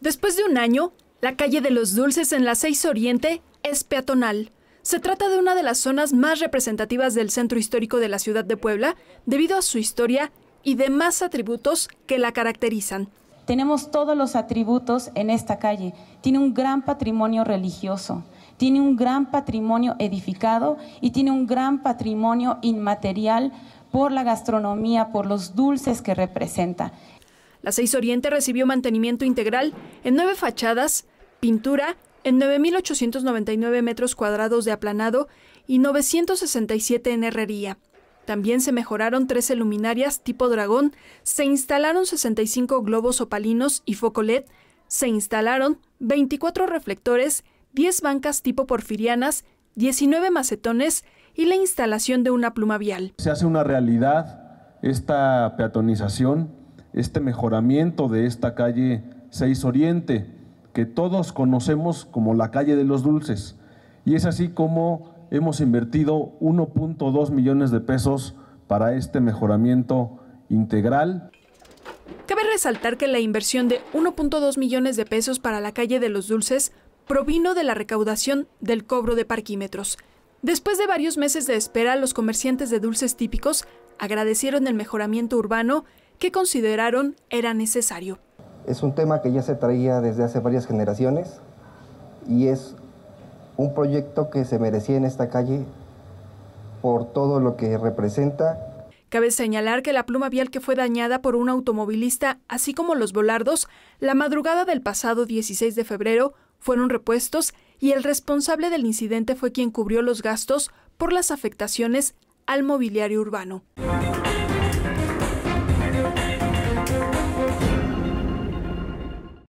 Después de un año, la calle de los Dulces en la 6 Oriente es peatonal. Se trata de una de las zonas más representativas del centro histórico de la ciudad de Puebla debido a su historia y demás atributos que la caracterizan. Tenemos todos los atributos en esta calle. Tiene un gran patrimonio religioso, tiene un gran patrimonio edificado y tiene un gran patrimonio inmaterial por la gastronomía, por los dulces que representa. La 6 Oriente recibió mantenimiento integral en nueve fachadas, pintura en 9.899 metros cuadrados de aplanado y 967 en herrería. También se mejoraron 13 luminarias tipo dragón, se instalaron 65 globos opalinos y foco LED, se instalaron 24 reflectores, 10 bancas tipo porfirianas, 19 macetones y la instalación de una pluma vial. Se hace una realidad esta peatonización este mejoramiento de esta calle 6 Oriente, que todos conocemos como la calle de los dulces. Y es así como hemos invertido 1.2 millones de pesos para este mejoramiento integral. Cabe resaltar que la inversión de 1.2 millones de pesos para la calle de los dulces provino de la recaudación del cobro de parquímetros. Después de varios meses de espera, los comerciantes de dulces típicos agradecieron el mejoramiento urbano que consideraron era necesario. Es un tema que ya se traía desde hace varias generaciones y es un proyecto que se merecía en esta calle por todo lo que representa. Cabe señalar que la pluma vial que fue dañada por un automovilista, así como los volardos, la madrugada del pasado 16 de febrero fueron repuestos y el responsable del incidente fue quien cubrió los gastos por las afectaciones al mobiliario urbano.